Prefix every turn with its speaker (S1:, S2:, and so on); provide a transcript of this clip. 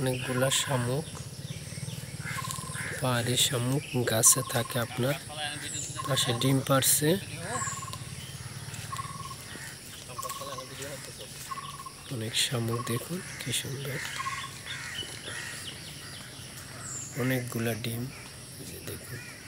S1: অনেকগুলা শামুক পাহাড়ি শামুক গাছে থাকে আপনার পাশে ডিম পারছে
S2: অনেক শামুক দেখুন কি সুন্দর অনেকগুলা ডিম দেখুন